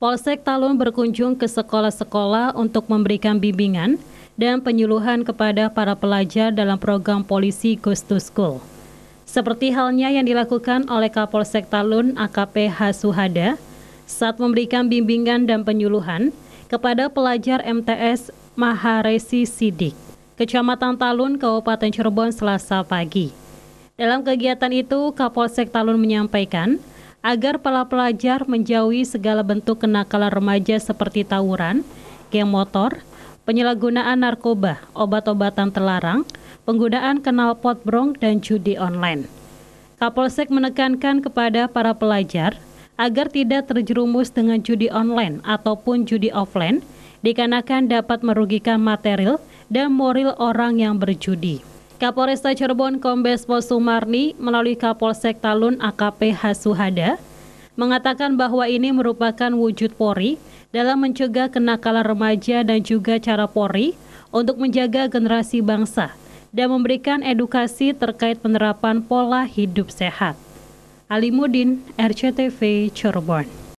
Polsek Talun berkunjung ke sekolah-sekolah untuk memberikan bimbingan dan penyuluhan kepada para pelajar dalam program polisi Ghost to School. Seperti halnya yang dilakukan oleh Kapolsek Talun AKP Hasuhada saat memberikan bimbingan dan penyuluhan kepada pelajar MTS Maharesi Sidik, Kecamatan Talun, Kabupaten Cirebon Selasa pagi. Dalam kegiatan itu, Kapolsek Talun menyampaikan, agar para pelajar menjauhi segala bentuk kenakalan remaja seperti tawuran, geng motor, penyalahgunaan narkoba, obat-obatan terlarang, penggunaan knalpot brong, dan judi online. Kapolsek menekankan kepada para pelajar agar tidak terjerumus dengan judi online ataupun judi offline, dikarenakan dapat merugikan material dan moral orang yang berjudi. Kapolresta Cirebon Kombes Pol Sumarni melalui Kapolsek Talun AKP Hasuhada mengatakan bahwa ini merupakan wujud Polri dalam mencegah kenakalan remaja dan juga cara Polri untuk menjaga generasi bangsa dan memberikan edukasi terkait penerapan pola hidup sehat. Alimudin, RCTV Cirebon.